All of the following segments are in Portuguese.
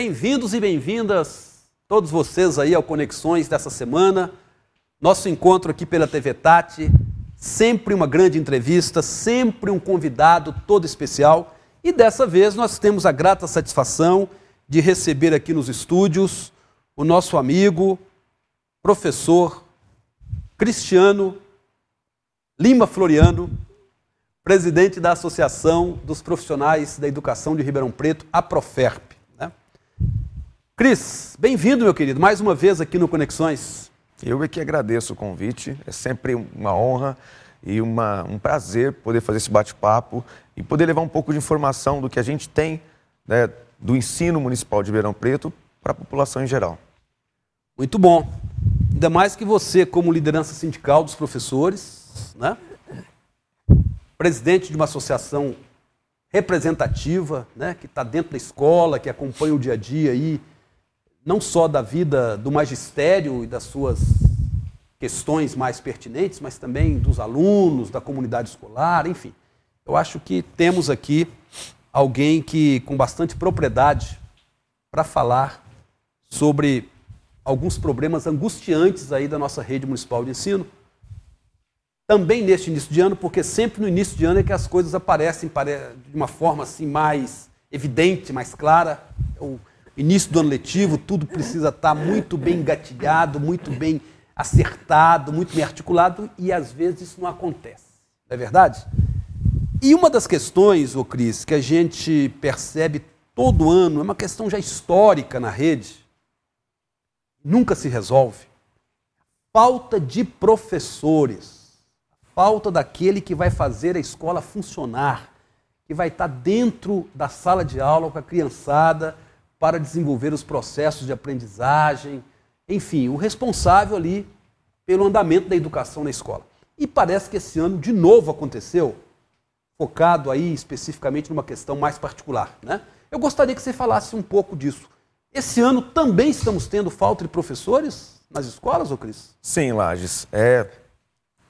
Bem-vindos e bem-vindas, todos vocês aí ao Conexões dessa semana. Nosso encontro aqui pela TV Tati, sempre uma grande entrevista, sempre um convidado todo especial. E dessa vez nós temos a grata satisfação de receber aqui nos estúdios o nosso amigo, professor Cristiano Lima Floriano, presidente da Associação dos Profissionais da Educação de Ribeirão Preto, a Profer. Cris, bem-vindo, meu querido, mais uma vez aqui no Conexões. Eu é que agradeço o convite, é sempre uma honra e uma, um prazer poder fazer esse bate-papo e poder levar um pouco de informação do que a gente tem né, do ensino municipal de Ribeirão Preto para a população em geral. Muito bom. Ainda mais que você, como liderança sindical dos professores, né? presidente de uma associação representativa, né? que está dentro da escola, que acompanha o dia a dia aí não só da vida do magistério e das suas questões mais pertinentes, mas também dos alunos, da comunidade escolar, enfim. Eu acho que temos aqui alguém que com bastante propriedade para falar sobre alguns problemas angustiantes aí da nossa rede municipal de ensino. Também neste início de ano, porque sempre no início de ano é que as coisas aparecem de uma forma assim mais evidente, mais clara. Eu início do ano letivo, tudo precisa estar tá muito bem engatilhado, muito bem acertado, muito bem articulado, e às vezes isso não acontece. Não é verdade? E uma das questões, ô Cris, que a gente percebe todo ano, é uma questão já histórica na rede, nunca se resolve. Falta de professores, falta daquele que vai fazer a escola funcionar, que vai estar tá dentro da sala de aula com a criançada, para desenvolver os processos de aprendizagem, enfim, o responsável ali pelo andamento da educação na escola. E parece que esse ano de novo aconteceu, focado aí especificamente numa questão mais particular. Né? Eu gostaria que você falasse um pouco disso. Esse ano também estamos tendo falta de professores nas escolas, ô Cris? Sim, Lages. É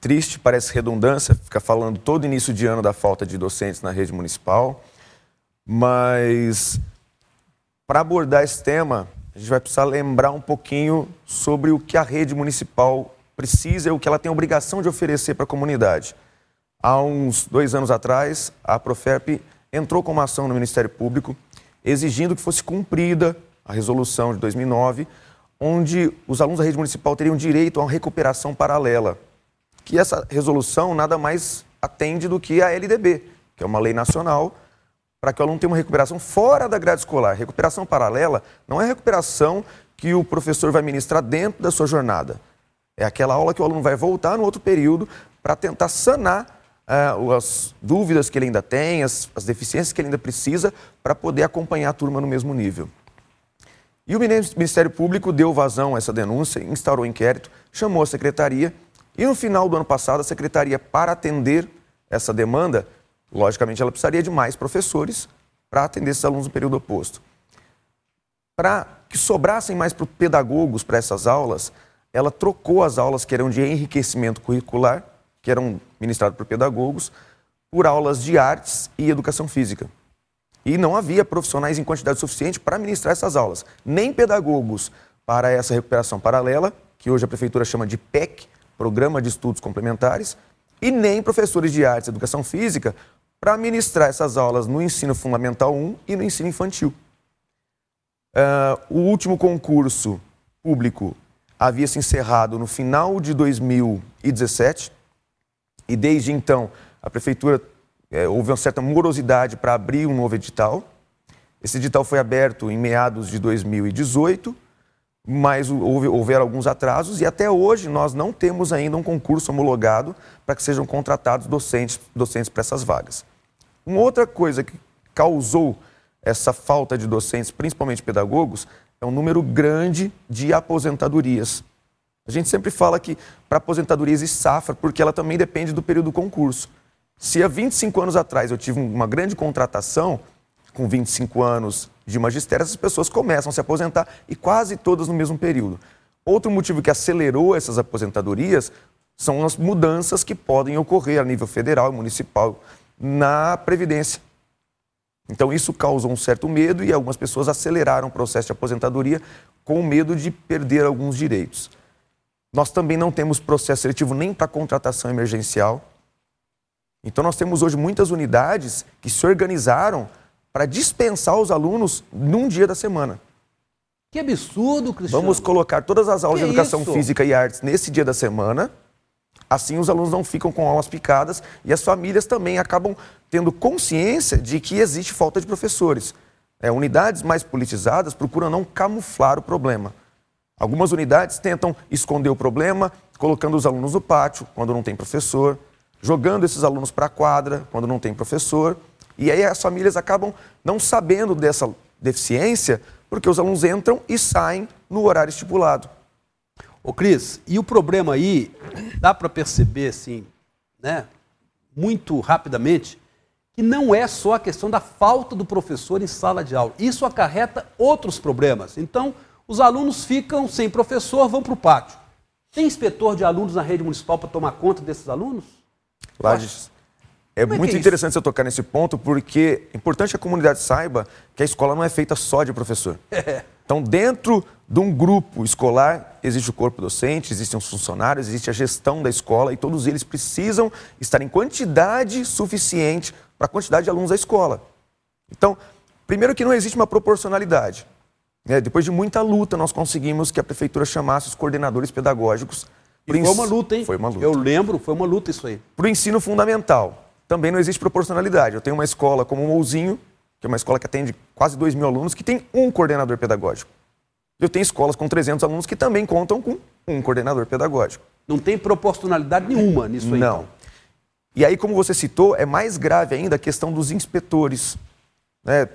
triste, parece redundância, ficar falando todo início de ano da falta de docentes na rede municipal, mas para abordar esse tema, a gente vai precisar lembrar um pouquinho sobre o que a rede municipal precisa e o que ela tem obrigação de oferecer para a comunidade. Há uns dois anos atrás, a Profep entrou com uma ação no Ministério Público exigindo que fosse cumprida a resolução de 2009, onde os alunos da rede municipal teriam direito a uma recuperação paralela. Que essa resolução nada mais atende do que a LDB, que é uma lei nacional para que o aluno tenha uma recuperação fora da grade escolar. Recuperação paralela não é recuperação que o professor vai ministrar dentro da sua jornada. É aquela aula que o aluno vai voltar no outro período para tentar sanar uh, as dúvidas que ele ainda tem, as, as deficiências que ele ainda precisa, para poder acompanhar a turma no mesmo nível. E o Ministério Público deu vazão a essa denúncia, instaurou inquérito, chamou a secretaria e no final do ano passado a secretaria, para atender essa demanda, Logicamente, ela precisaria de mais professores para atender esses alunos no período oposto. Para que sobrassem mais pedagogos para essas aulas, ela trocou as aulas que eram de enriquecimento curricular, que eram ministradas por pedagogos, por aulas de artes e educação física. E não havia profissionais em quantidade suficiente para ministrar essas aulas, nem pedagogos para essa recuperação paralela, que hoje a prefeitura chama de PEC, Programa de Estudos Complementares, e nem professores de artes e educação física para ministrar essas aulas no ensino fundamental 1 e no ensino infantil. Uh, o último concurso público havia se encerrado no final de 2017 e desde então a prefeitura é, houve uma certa morosidade para abrir um novo edital. Esse edital foi aberto em meados de 2018, mas houve, houveram alguns atrasos e até hoje nós não temos ainda um concurso homologado para que sejam contratados docentes, docentes para essas vagas. Uma outra coisa que causou essa falta de docentes, principalmente pedagogos, é um número grande de aposentadorias. A gente sempre fala que para aposentadoria existe safra, porque ela também depende do período do concurso. Se há 25 anos atrás eu tive uma grande contratação, com 25 anos de magistério, essas pessoas começam a se aposentar e quase todas no mesmo período. Outro motivo que acelerou essas aposentadorias são as mudanças que podem ocorrer a nível federal e municipal na Previdência. Então, isso causou um certo medo e algumas pessoas aceleraram o processo de aposentadoria com medo de perder alguns direitos. Nós também não temos processo seletivo nem para contratação emergencial. Então, nós temos hoje muitas unidades que se organizaram para dispensar os alunos num dia da semana. Que absurdo, Cristiano. Vamos colocar todas as aulas que de educação isso? física e artes nesse dia da semana Assim, os alunos não ficam com aulas picadas e as famílias também acabam tendo consciência de que existe falta de professores. É, unidades mais politizadas procuram não camuflar o problema. Algumas unidades tentam esconder o problema, colocando os alunos no pátio, quando não tem professor, jogando esses alunos para a quadra, quando não tem professor. E aí as famílias acabam não sabendo dessa deficiência, porque os alunos entram e saem no horário estipulado. Ô Cris, e o problema aí, dá para perceber assim, né, muito rapidamente, que não é só a questão da falta do professor em sala de aula. Isso acarreta outros problemas. Então, os alunos ficam sem professor, vão para o pátio. Tem inspetor de alunos na rede municipal para tomar conta desses alunos? Lages, é, é muito é interessante isso? você tocar nesse ponto, porque é importante que a comunidade saiba que a escola não é feita só de professor. É. Então, dentro de um grupo escolar, existe o corpo docente, existem os funcionários, existe a gestão da escola e todos eles precisam estar em quantidade suficiente para a quantidade de alunos da escola. Então, primeiro que não existe uma proporcionalidade. Né? Depois de muita luta, nós conseguimos que a prefeitura chamasse os coordenadores pedagógicos. Foi uma luta, hein? Foi uma luta. Eu lembro, foi uma luta isso aí. Para o ensino fundamental, também não existe proporcionalidade. Eu tenho uma escola como o Mouzinho, que é uma escola que atende quase 2 mil alunos, que tem um coordenador pedagógico. Eu tenho escolas com 300 alunos que também contam com um coordenador pedagógico. Não tem proporcionalidade nenhuma nisso aí. Não. Então. E aí, como você citou, é mais grave ainda a questão dos inspetores. Né?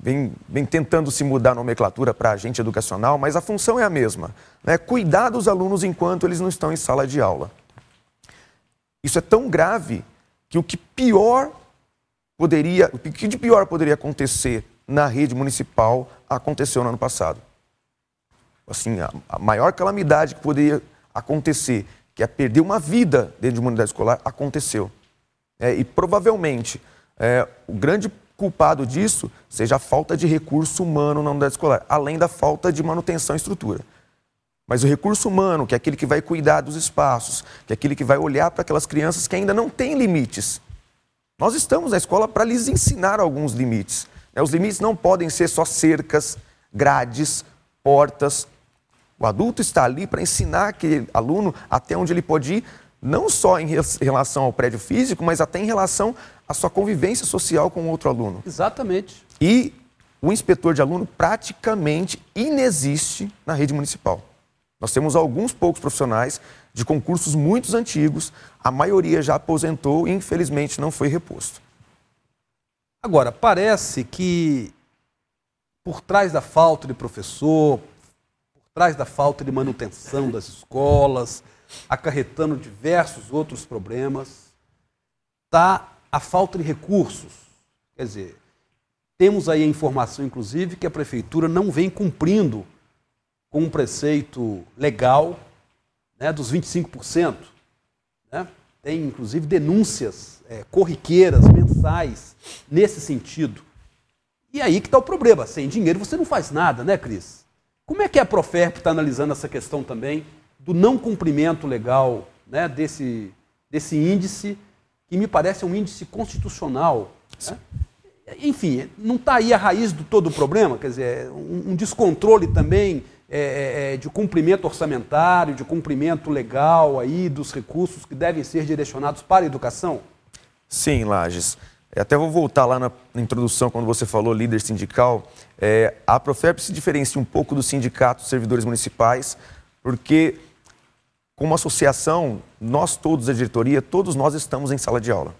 Vem, vem tentando se mudar a nomenclatura para agente educacional, mas a função é a mesma. Né? Cuidar dos alunos enquanto eles não estão em sala de aula. Isso é tão grave que o que pior poderia, o que de pior poderia acontecer na rede municipal aconteceu no ano passado assim, a, maior calamidade que poderia acontecer, que é perder uma vida dentro de uma unidade escolar, aconteceu. É, e provavelmente é, o grande culpado disso seja a falta de recurso humano na unidade escolar, além da falta de manutenção e estrutura. Mas o recurso humano, que é aquele que vai cuidar dos espaços, que é aquele que vai olhar para aquelas crianças que ainda não têm limites. Nós estamos na escola para lhes ensinar alguns limites. Né, os limites não podem ser só cercas, grades, portas. O adulto está ali para ensinar aquele aluno até onde ele pode ir, não só em relação ao prédio físico, mas até em relação à sua convivência social com outro aluno. Exatamente. E o inspetor de aluno praticamente inexiste na rede municipal. Nós temos alguns poucos profissionais de concursos muito antigos, a maioria já aposentou e infelizmente não foi reposto. Agora, parece que por trás da falta de professor, por trás da falta de manutenção das escolas, acarretando diversos outros problemas, está a falta de recursos. Quer dizer, temos aí a informação, inclusive, que a prefeitura não vem cumprindo com um preceito legal né, dos 25%. Né? Tem, inclusive, denúncias é, corriqueiras, mensais, nesse sentido. E aí que está o problema. Sem dinheiro você não faz nada, né, Cris? Como é que a Proferp está analisando essa questão também do não cumprimento legal né, desse, desse índice, que me parece um índice constitucional? Né? Enfim, não está aí a raiz do todo o problema? Quer dizer, um, um descontrole também é, é, é, de cumprimento orçamentário, de cumprimento legal aí dos recursos que devem ser direcionados para a educação? Sim, Lages. É, até vou voltar lá na introdução, quando você falou líder sindical. É, a Profep se diferencia um pouco do sindicato dos servidores municipais, porque, como associação, nós todos, a diretoria, todos nós estamos em sala de aula.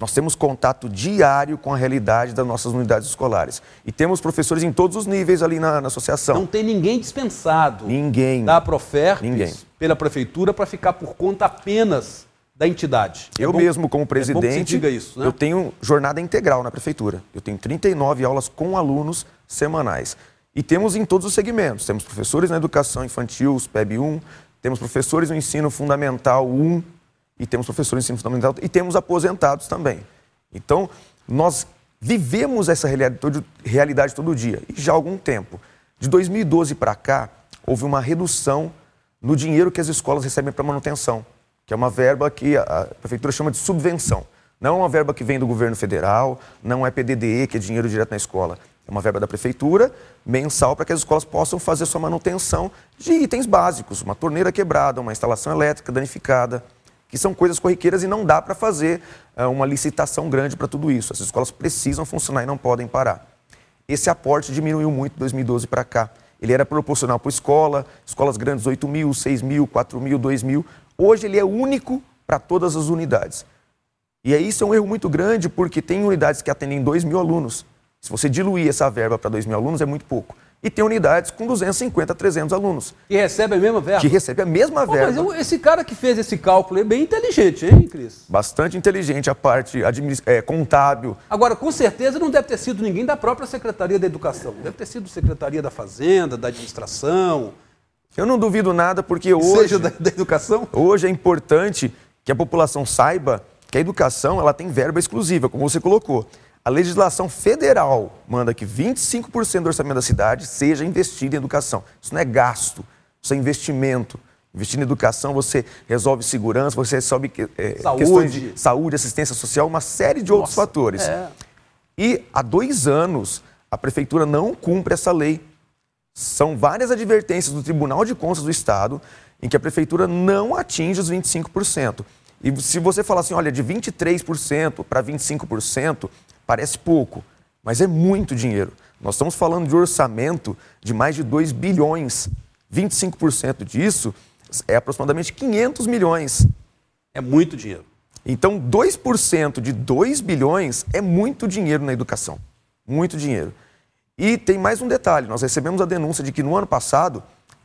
Nós temos contato diário com a realidade das nossas unidades escolares. E temos professores em todos os níveis ali na, na associação. Não tem ninguém dispensado ninguém. da Proferpes ninguém. pela prefeitura para ficar por conta apenas da entidade. É eu é bom, mesmo, como é presidente, é isso, né? eu tenho jornada integral na prefeitura. Eu tenho 39 aulas com alunos semanais. E temos em todos os segmentos. Temos professores na educação infantil, os PEB 1, temos professores no ensino fundamental 1 e temos professores no ensino fundamental e temos aposentados também. Então, nós vivemos essa realidade todo dia e já há algum tempo. De 2012 para cá, houve uma redução no dinheiro que as escolas recebem para manutenção que é uma verba que a prefeitura chama de subvenção. Não é uma verba que vem do governo federal, não é PDDE, que é dinheiro direto na escola. É uma verba da prefeitura, mensal, para que as escolas possam fazer sua manutenção de itens básicos, uma torneira quebrada, uma instalação elétrica danificada, que são coisas corriqueiras e não dá para fazer eh, uma licitação grande para tudo isso. As escolas precisam funcionar e não podem parar. Esse aporte diminuiu muito de 2012 para cá. Ele era proporcional para escola, escolas grandes 8 mil, 6 mil, 4 mil, 2 mil. Hoje ele é único para todas as unidades. E aí isso é um erro muito grande, porque tem unidades que atendem 2 mil alunos. Se você diluir essa verba para 2 mil alunos, é muito pouco. E tem unidades com 250, 300 alunos. que recebe a mesma verba? Que recebe a mesma Pô, verba. Mas esse cara que fez esse cálculo é bem inteligente, hein, Cris? Bastante inteligente a parte é, contábil. Agora, com certeza não deve ter sido ninguém da própria Secretaria da Educação. Deve ter sido Secretaria da Fazenda, da Administração, eu não duvido nada, porque hoje. Seja da, da educação? Hoje é importante que a população saiba que a educação ela tem verba exclusiva, como você colocou. A legislação federal manda que 25% do orçamento da cidade seja investido em educação. Isso não é gasto, isso é investimento. Investir em educação, você resolve segurança, você resolve é, saúde. questões de saúde, assistência social, uma série de Nossa, outros fatores. É. E há dois anos, a prefeitura não cumpre essa lei são várias advertências do Tribunal de Contas do Estado em que a prefeitura não atinge os 25%. E se você falar assim, olha, de 23% para 25%, parece pouco, mas é muito dinheiro. Nós estamos falando de orçamento de mais de 2 bilhões. 25% disso é aproximadamente 500 milhões. É muito dinheiro. Então, 2% de 2 bilhões é muito dinheiro na educação. Muito dinheiro. E tem mais um detalhe: nós recebemos a denúncia de que no ano passado,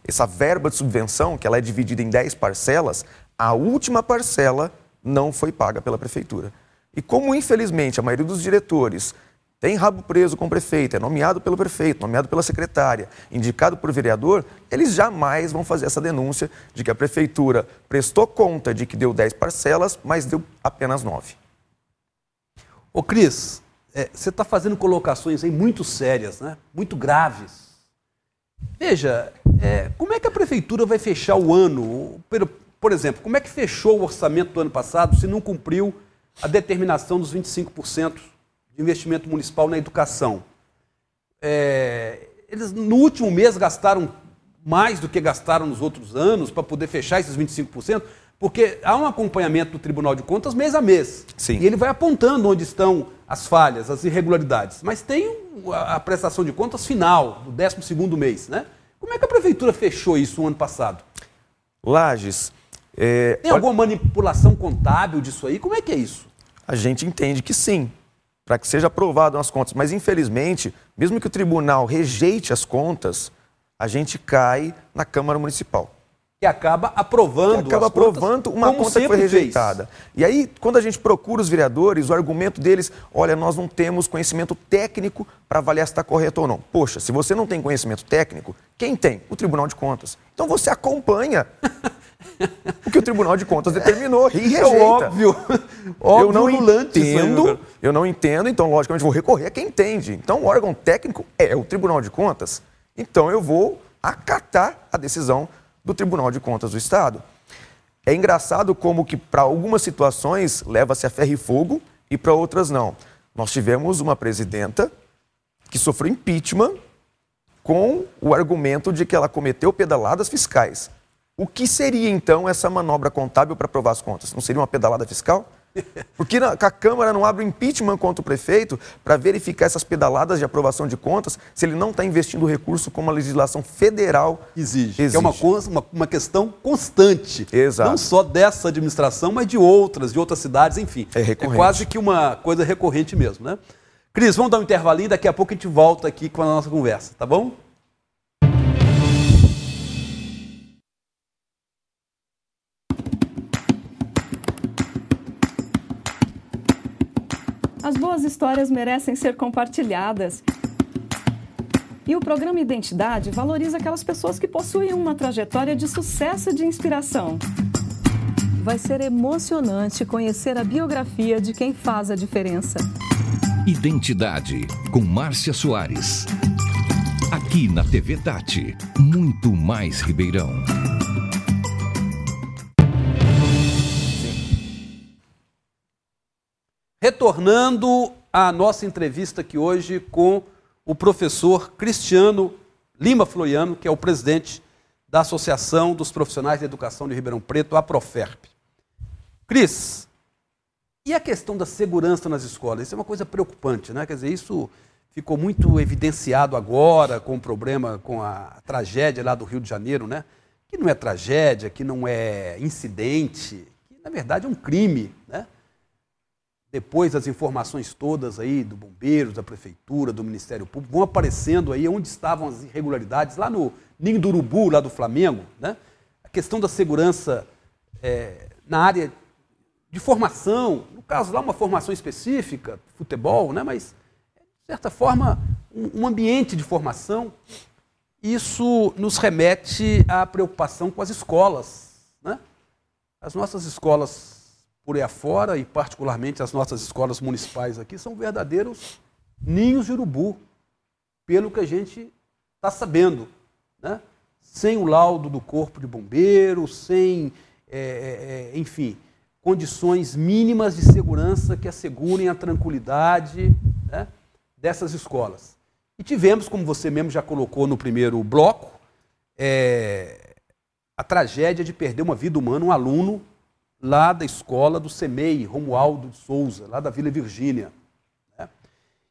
essa verba de subvenção, que ela é dividida em 10 parcelas, a última parcela não foi paga pela prefeitura. E como, infelizmente, a maioria dos diretores tem rabo preso com o prefeito, é nomeado pelo prefeito, nomeado pela secretária, indicado por vereador, eles jamais vão fazer essa denúncia de que a prefeitura prestou conta de que deu 10 parcelas, mas deu apenas 9. Ô Cris, é, você está fazendo colocações aí muito sérias, né? muito graves. Veja, é, como é que a prefeitura vai fechar o ano? Por, por exemplo, como é que fechou o orçamento do ano passado se não cumpriu a determinação dos 25% de investimento municipal na educação? É, eles no último mês gastaram mais do que gastaram nos outros anos para poder fechar esses 25%. Porque há um acompanhamento do Tribunal de Contas mês a mês. Sim. E ele vai apontando onde estão as falhas, as irregularidades. Mas tem a prestação de contas final, do 12 mês, né? Como é que a prefeitura fechou isso no ano passado? Lages... É... Tem alguma manipulação contábil disso aí? Como é que é isso? A gente entende que sim, para que seja aprovado as contas. Mas, infelizmente, mesmo que o tribunal rejeite as contas, a gente cai na Câmara Municipal acaba aprovando. acaba aprovando contas, uma conta que foi rejeitada. Fez. E aí, quando a gente procura os vereadores, o argumento deles, olha, nós não temos conhecimento técnico para avaliar se está correto ou não. Poxa, se você não tem conhecimento técnico, quem tem? O Tribunal de Contas. Então você acompanha. o que o Tribunal de Contas determinou e é rejeita. É óbvio. óbvio. Eu não né, entendo, eu não entendo, então logicamente vou recorrer a quem entende. Então o órgão técnico é o Tribunal de Contas. Então eu vou acatar a decisão do Tribunal de Contas do Estado. É engraçado como que para algumas situações leva-se a ferro e fogo e para outras não. Nós tivemos uma presidenta que sofreu impeachment com o argumento de que ela cometeu pedaladas fiscais. O que seria então essa manobra contábil para provar as contas? Não seria uma pedalada fiscal? Porque a Câmara não abre impeachment contra o prefeito para verificar essas pedaladas de aprovação de contas se ele não está investindo recurso como a legislação federal exige. exige. é uma, uma, uma questão constante. Exato. Não só dessa administração, mas de outras, de outras cidades, enfim. É recorrente. É quase que uma coisa recorrente mesmo, né? Cris, vamos dar um intervalinho, daqui a pouco a gente volta aqui com a nossa conversa, tá bom? Suas histórias merecem ser compartilhadas. E o programa Identidade valoriza aquelas pessoas que possuem uma trajetória de sucesso e de inspiração. Vai ser emocionante conhecer a biografia de quem faz a diferença. Identidade, com Márcia Soares. Aqui na TV Tati, muito mais Ribeirão. Retornando à nossa entrevista aqui hoje com o professor Cristiano Lima Floriano, que é o presidente da Associação dos Profissionais de Educação de Ribeirão Preto, a Proferp. Cris, e a questão da segurança nas escolas? Isso é uma coisa preocupante, né? Quer dizer, isso ficou muito evidenciado agora com o problema, com a tragédia lá do Rio de Janeiro, né? Que não é tragédia, que não é incidente, que na verdade é um crime, né? depois as informações todas aí do bombeiro, da Prefeitura, do Ministério Público, vão aparecendo aí onde estavam as irregularidades, lá no Ninho do Urubu, lá do Flamengo, né? A questão da segurança é, na área de formação, no caso lá uma formação específica, futebol, né? Mas, de certa forma, um, um ambiente de formação, isso nos remete à preocupação com as escolas, né? As nossas escolas por aí afora, e particularmente as nossas escolas municipais aqui, são verdadeiros ninhos de urubu, pelo que a gente está sabendo. Né? Sem o laudo do corpo de bombeiro, sem, é, é, é, enfim, condições mínimas de segurança que assegurem a tranquilidade né, dessas escolas. E tivemos, como você mesmo já colocou no primeiro bloco, é, a tragédia de perder uma vida humana, um aluno lá da escola do Semei, Romualdo de Souza, lá da Vila Virgínia. Né?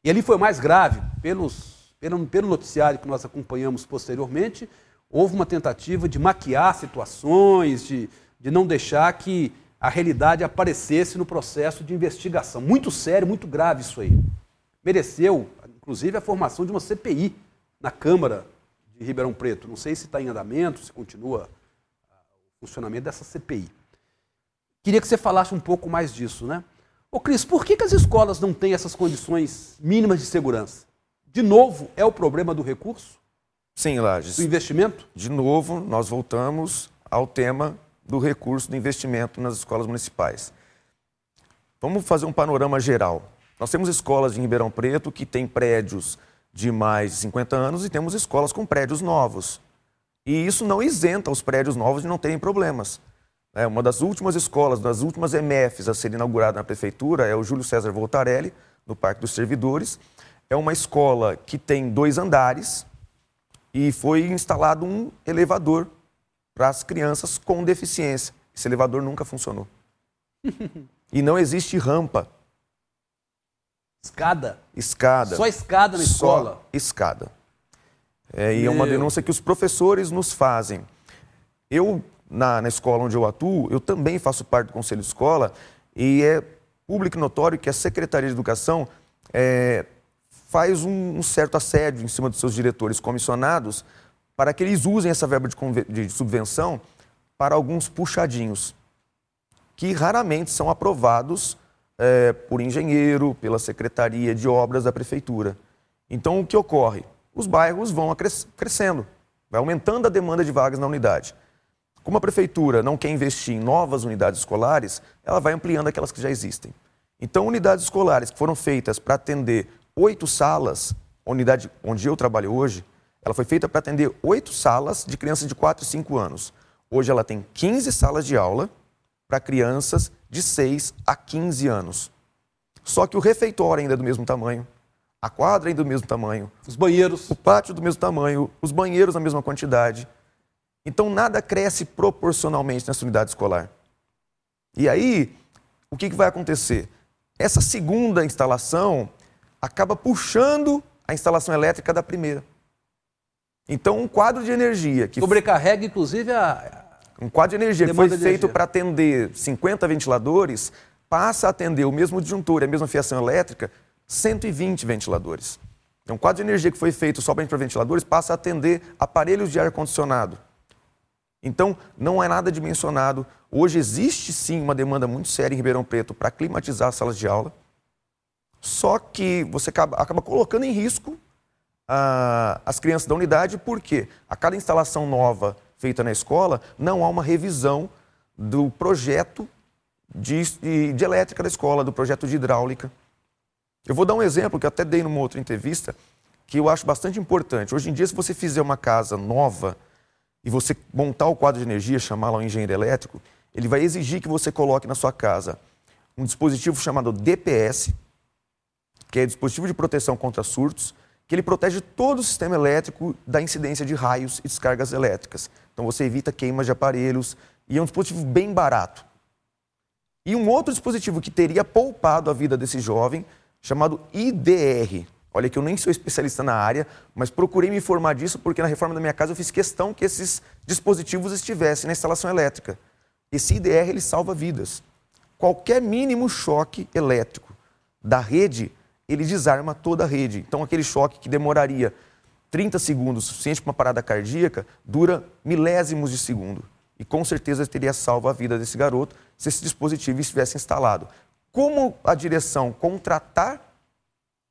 E ali foi mais grave, pelos, pelo, pelo noticiário que nós acompanhamos posteriormente, houve uma tentativa de maquiar situações, de, de não deixar que a realidade aparecesse no processo de investigação. Muito sério, muito grave isso aí. Mereceu, inclusive, a formação de uma CPI na Câmara de Ribeirão Preto. Não sei se está em andamento, se continua ah, o funcionamento dessa CPI. Queria que você falasse um pouco mais disso, né? Ô Cris, por que, que as escolas não têm essas condições mínimas de segurança? De novo, é o problema do recurso? Sim, Lages. Do investimento? De novo, nós voltamos ao tema do recurso do investimento nas escolas municipais. Vamos fazer um panorama geral. Nós temos escolas em Ribeirão Preto que têm prédios de mais de 50 anos e temos escolas com prédios novos. E isso não isenta os prédios novos de não terem problemas. É uma das últimas escolas, das últimas MFs a ser inaugurada na prefeitura é o Júlio César Voltarelli, no Parque dos Servidores. É uma escola que tem dois andares e foi instalado um elevador para as crianças com deficiência. Esse elevador nunca funcionou. e não existe rampa. Escada? Escada. Só escada na Só escola? Escada. É, e Meu. é uma denúncia que os professores nos fazem. Eu na, na escola onde eu atuo, eu também faço parte do Conselho de Escola e é público notório que a Secretaria de Educação é, faz um, um, certo assédio em cima dos seus diretores comissionados para que eles usem essa verba de, de subvenção para alguns puxadinhos, que raramente são aprovados é, por engenheiro, pela Secretaria de Obras da Prefeitura. Então, o que ocorre? Os bairros vão cres crescendo, vai aumentando a demanda de vagas na unidade. Como a prefeitura não quer investir em novas unidades escolares, ela vai ampliando aquelas que já existem. Então, unidades escolares que foram feitas para atender oito salas, a unidade onde eu trabalho hoje, ela foi feita para atender oito salas de crianças de 4 e 5 anos. Hoje ela tem 15 salas de aula para crianças de 6 a 15 anos. Só que o refeitório ainda é do mesmo tamanho, a quadra ainda é do mesmo tamanho, os banheiros, o pátio do mesmo tamanho, os banheiros na mesma quantidade. Então nada cresce proporcionalmente nessa unidade escolar. E aí, o que, que vai acontecer? Essa segunda instalação acaba puxando a instalação elétrica da primeira. Então, um quadro de energia que. Sobrecarrega, inclusive, a. Um quadro de energia que foi feito para atender 50 ventiladores passa a atender o mesmo disjuntor e a mesma fiação elétrica 120 ventiladores. Então, um quadro de energia que foi feito só para ventiladores passa a atender aparelhos de ar-condicionado, então, não é nada dimensionado. Hoje existe sim uma demanda muito séria em Ribeirão Preto para climatizar as salas de aula, só que você acaba, acaba colocando em risco ah, as crianças da unidade, porque a cada instalação nova feita na escola, não há uma revisão do projeto de, de, de elétrica da escola, do projeto de hidráulica. Eu vou dar um exemplo que eu até dei numa outra entrevista, que eu acho bastante importante. Hoje em dia, se você fizer uma casa nova, e você montar o quadro de energia, chamá-lo um engenheiro elétrico, ele vai exigir que você coloque na sua casa um dispositivo chamado DPS, que é dispositivo de proteção contra surtos, que ele protege todo o sistema elétrico da incidência de raios e descargas elétricas. Então você evita queimas de aparelhos e é um dispositivo bem barato. E um outro dispositivo que teria poupado a vida desse jovem, chamado IDR, Olha que eu nem sou especialista na área, mas procurei me informar disso porque na reforma da minha casa eu fiz questão que esses dispositivos estivessem na instalação elétrica. Esse IDR ele salva vidas. Qualquer mínimo choque elétrico da rede, ele desarma toda a rede. Então aquele choque que demoraria 30 segundos, suficiente para uma parada cardíaca, dura milésimos de segundo. E com certeza teria salvo a vida desse garoto se esse dispositivo estivesse instalado. Como a direção contratar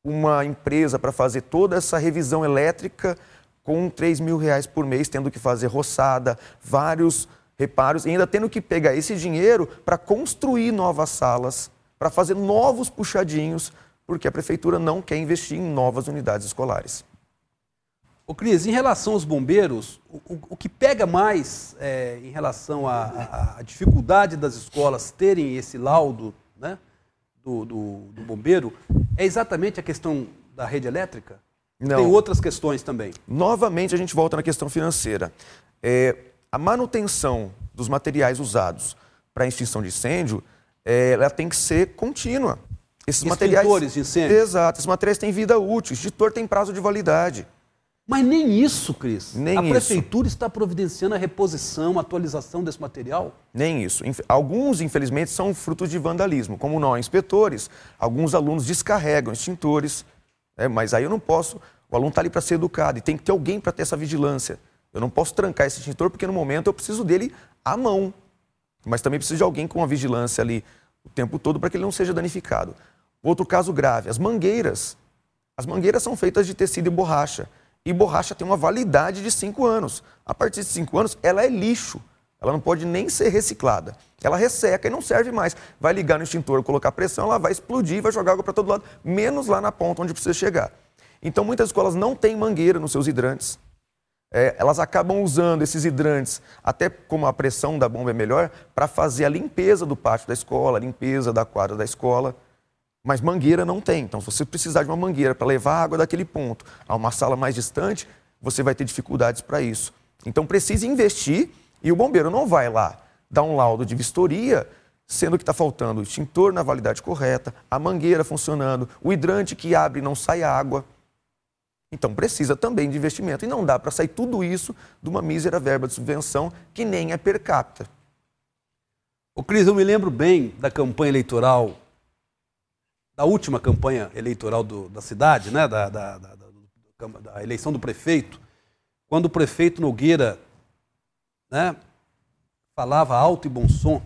uma empresa para fazer toda essa revisão elétrica com 3 mil reais por mês, tendo que fazer roçada, vários reparos, e ainda tendo que pegar esse dinheiro para construir novas salas, para fazer novos puxadinhos, porque a prefeitura não quer investir em novas unidades escolares. Ô Cris, em relação aos bombeiros, o, o, o que pega mais é, em relação à dificuldade das escolas terem esse laudo né, do, do, do bombeiro é exatamente a questão da rede elétrica? Não. Tem outras questões também. Novamente, a gente volta na questão financeira. É, a manutenção dos materiais usados para extinção de incêndio, é, ela tem que ser contínua. Esses Extintores materiais de incêndio. Exato, esses materiais têm vida útil, o extintor tem prazo de validade. Mas nem isso, Cris. Nem a prefeitura isso. está providenciando a reposição, a atualização desse material? Nem isso. Alguns, infelizmente, são frutos de vandalismo. Como nós, inspetores, alguns alunos descarregam extintores, né? mas aí eu não posso. O aluno está ali para ser educado e tem que ter alguém para ter essa vigilância. Eu não posso trancar esse extintor porque no momento eu preciso dele à mão. Mas também preciso de alguém com a vigilância ali o tempo todo para que ele não seja danificado. Outro caso grave, as mangueiras. As mangueiras são feitas de tecido e borracha. E borracha tem uma validade de 5 anos. A partir de 5 anos, ela é lixo. Ela não pode nem ser reciclada. Ela resseca e não serve mais. Vai ligar no extintor, colocar pressão, ela vai explodir, vai jogar água para todo lado, menos lá na ponta onde precisa chegar. Então, muitas escolas não têm mangueira nos seus hidrantes. É, elas acabam usando esses hidrantes, até como a pressão da bomba é melhor, para fazer a limpeza do pátio da escola, a limpeza da quadra da escola. Mas mangueira não tem. Então, se você precisar de uma mangueira para levar água daquele ponto a uma sala mais distante, você vai ter dificuldades para isso. Então, precisa investir e o bombeiro não vai lá dar um laudo de vistoria, sendo que está faltando o extintor na validade correta, a mangueira funcionando, o hidrante que abre e não sai água. Então, precisa também de investimento. E não dá para sair tudo isso de uma mísera verba de subvenção que nem é per capita. O Cris, eu me lembro bem da campanha eleitoral a última campanha eleitoral do, da cidade, né, da, da, da, da, eleição do prefeito, quando o prefeito Nogueira né, falava alto e bom som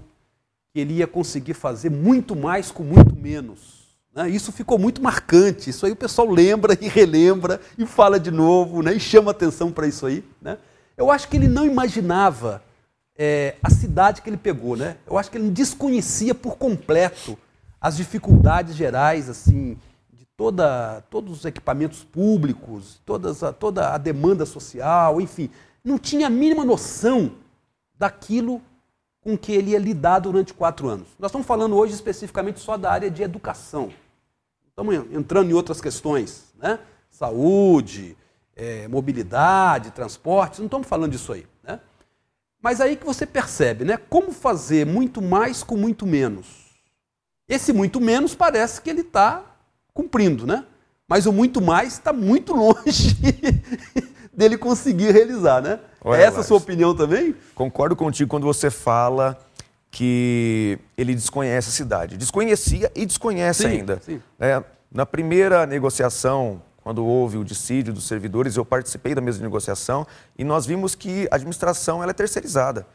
que ele ia conseguir fazer muito mais com muito menos. Né? Isso ficou muito marcante. Isso aí o pessoal lembra e relembra e fala de novo né, e chama atenção para isso aí. Né? Eu acho que ele não imaginava é, a cidade que ele pegou. Né? Eu acho que ele desconhecia por completo as dificuldades gerais, assim, de toda, todos os equipamentos públicos, todas a, toda a demanda social, enfim, não tinha a mínima noção daquilo com que ele ia lidar durante quatro anos. Nós estamos falando hoje especificamente só da área de educação. Estamos entrando em outras questões, né? Saúde, é, mobilidade, transportes, não estamos falando disso aí. Né? Mas aí que você percebe, né? Como fazer muito mais com muito menos esse muito menos parece que ele está cumprindo, né? Mas o muito mais está muito longe dele conseguir realizar, né? Olha, é essa a sua opinião também? Concordo contigo quando você fala que ele desconhece a cidade. Desconhecia e desconhece sim, ainda. Sim. É, na primeira negociação, quando houve o dissídio dos servidores, eu participei da mesa de negociação e nós vimos que a administração ela é terceirizada.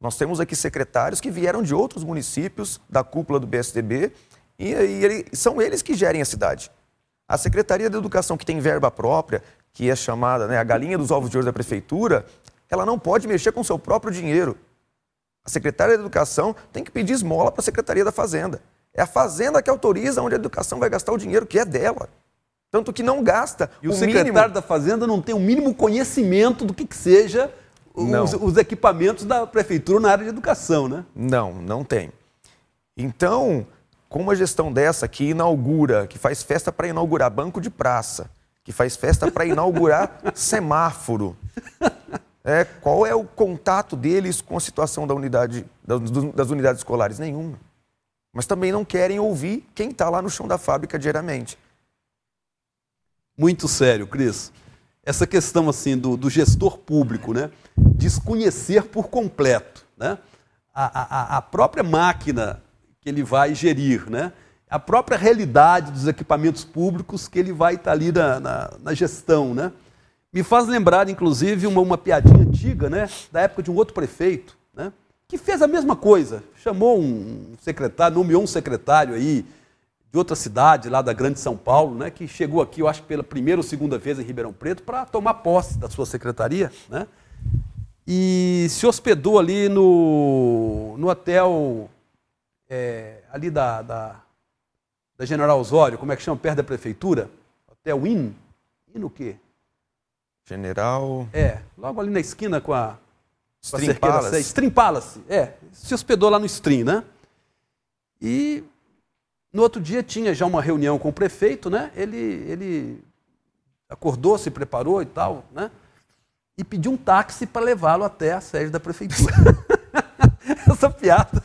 Nós temos aqui secretários que vieram de outros municípios da cúpula do PSDB e, e ele, são eles que gerem a cidade. A Secretaria da Educação, que tem verba própria, que é chamada né, a galinha dos ovos de ouro da prefeitura, ela não pode mexer com seu próprio dinheiro. A Secretaria da Educação tem que pedir esmola para a Secretaria da Fazenda. É a Fazenda que autoriza onde a educação vai gastar o dinheiro que é dela. Tanto que não gasta. E o, o secretário mínimo... da Fazenda não tem o mínimo conhecimento do que, que seja os, os, equipamentos da prefeitura na área de educação, né? Não, não tem. Então, com uma gestão dessa que inaugura, que faz festa para inaugurar banco de praça, que faz festa para inaugurar semáforo, é, qual é o contato deles com a situação da unidade, das unidades escolares? Nenhuma. Mas também não querem ouvir quem está lá no chão da fábrica diariamente. Muito sério, Cris essa questão assim do, do gestor público, né? desconhecer por completo né? a, a, a própria máquina que ele vai gerir, né? a própria realidade dos equipamentos públicos que ele vai estar tá ali na, na, na gestão. Né? Me faz lembrar, inclusive, uma, uma piadinha antiga, né? da época de um outro prefeito, né? que fez a mesma coisa. Chamou um secretário, nomeou um secretário aí, de outra cidade, lá da Grande São Paulo, né, que chegou aqui, eu acho pela primeira ou segunda vez em Ribeirão Preto, para tomar posse da sua secretaria, né, e se hospedou ali no, no hotel é, ali da, da, da, General Osório, como é que chama, perto da prefeitura? Hotel Inn? Inn o quê? General... É, logo ali na esquina com a... Stream Palace. Stream Palace, é. Se hospedou lá no Stream, né? E no outro dia tinha já uma reunião com o prefeito, né? Ele, ele acordou, se preparou e tal, né? E pediu um táxi para levá-lo até a sede da prefeitura. essa piada,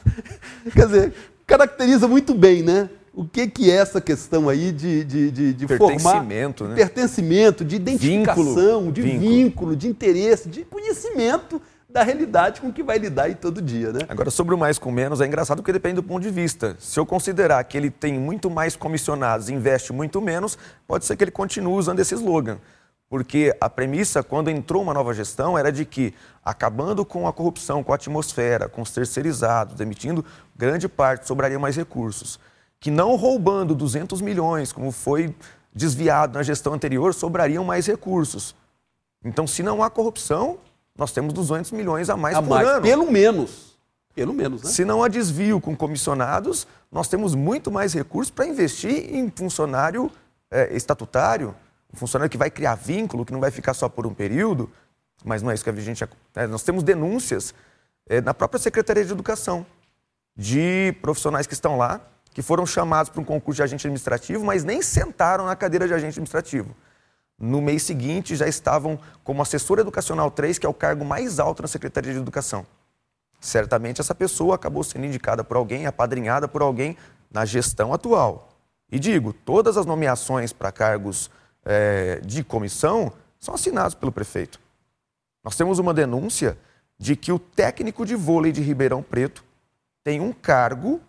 quer dizer, caracteriza muito bem, né? O que, que é essa questão aí de, de, de, de pertencimento, formar, né? pertencimento, de identificação, vínculo, de vínculo. vínculo, de interesse, de conhecimento da realidade com que vai lidar aí todo dia, né? Agora, sobre o mais com menos, é engraçado porque depende do ponto de vista. Se eu considerar que ele tem muito mais comissionados e investe muito menos, pode ser que ele continue usando esse slogan. Porque a premissa, quando entrou uma nova gestão, era de que, acabando com a corrupção, com a atmosfera, com os terceirizados, demitindo grande parte, sobrariam mais recursos. Que não roubando 200 milhões, como foi desviado na gestão anterior, sobrariam mais recursos. Então, se não há corrupção, nós temos 200 milhões a mais a por mais, ano. Pelo menos. Pelo menos, né? Se não há desvio com comissionados, nós temos muito mais recursos para investir em funcionário é, estatutário, um funcionário que vai criar vínculo, que não vai ficar só por um período, mas não é isso que a gente. É, nós temos denúncias é, na própria Secretaria de Educação de profissionais que estão lá, que foram chamados para um concurso de agente administrativo, mas nem sentaram na cadeira de agente administrativo. No mês seguinte, já estavam como assessor educacional 3, que é o cargo mais alto na Secretaria de Educação. Certamente essa pessoa acabou sendo indicada por alguém, apadrinhada por alguém na gestão atual. E digo, todas as nomeações para cargos é, de comissão são assinadas pelo prefeito. Nós temos uma denúncia de que o técnico de vôlei de Ribeirão Preto tem um cargo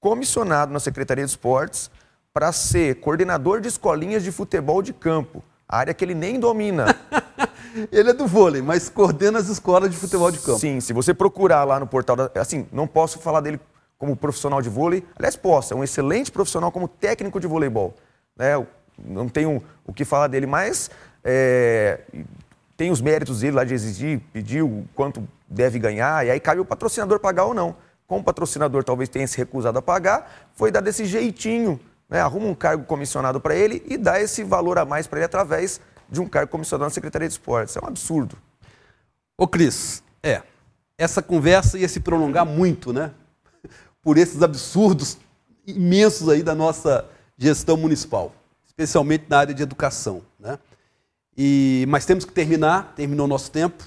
comissionado na Secretaria de Esportes para ser coordenador de escolinhas de futebol de campo área que ele nem domina. ele é do vôlei, mas coordena as escolas de futebol de campo. Sim, se você procurar lá no portal, da, assim, não posso falar dele como profissional de vôlei, aliás, posso, é um excelente profissional como técnico de voleibol. Né? Não tenho o que falar dele, mas é, tem os méritos dele lá de exigir, pedir o quanto deve ganhar, e aí cabe o patrocinador pagar ou não. Como o patrocinador talvez tenha se recusado a pagar, foi dar desse jeitinho né? Arruma um cargo comissionado para ele e dá esse valor a mais para ele através de um cargo comissionado na Secretaria de Esportes. É um absurdo. Ô, Cris, é. Essa conversa ia se prolongar muito, né? Por esses absurdos imensos aí da nossa gestão municipal, especialmente na área de educação, né? E, mas temos que terminar, terminou o nosso tempo.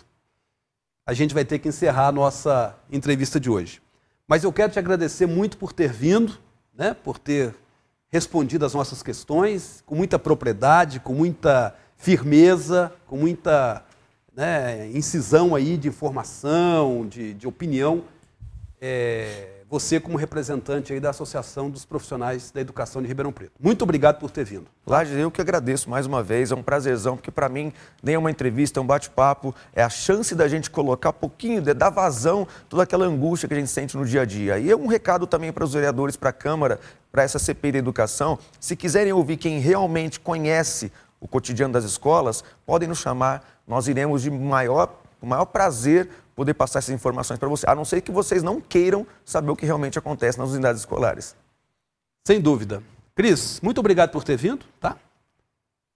A gente vai ter que encerrar a nossa entrevista de hoje. Mas eu quero te agradecer muito por ter vindo, né, por ter respondido nossas questões com muita propriedade, com muita firmeza, com muita né, incisão aí de informação, de, de opinião. É você como representante aí da Associação dos Profissionais da Educação de Ribeirão Preto. Muito obrigado por ter vindo. Laje, eu que agradeço mais uma vez, é um prazerzão, porque para mim nem é uma entrevista, é um bate-papo, é a chance da gente colocar um pouquinho, de, dar vazão toda aquela angústia que a gente sente no dia a dia. E é um recado também para os vereadores, para a Câmara, para essa CPI da Educação, se quiserem ouvir quem realmente conhece o cotidiano das escolas, podem nos chamar, nós iremos de maior, maior prazer poder passar essas informações para você, a não ser que vocês não queiram saber o que realmente acontece nas unidades escolares. Sem dúvida. Cris, muito obrigado por ter vindo, tá?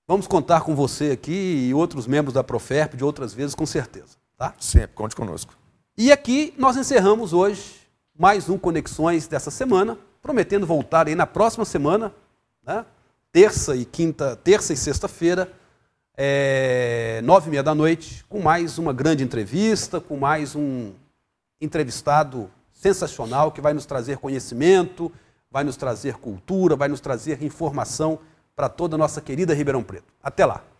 Vamos contar com você aqui e outros membros da Proferp de outras vezes, com certeza, tá? Sempre, conte conosco. E aqui nós encerramos hoje mais um Conexões dessa semana, prometendo voltar aí na próxima semana, né? terça e quinta, terça e sexta-feira, é, nove e meia da noite, com mais uma grande entrevista, com mais um entrevistado sensacional que vai nos trazer conhecimento, vai nos trazer cultura, vai nos trazer informação para toda a nossa querida Ribeirão Preto. Até lá!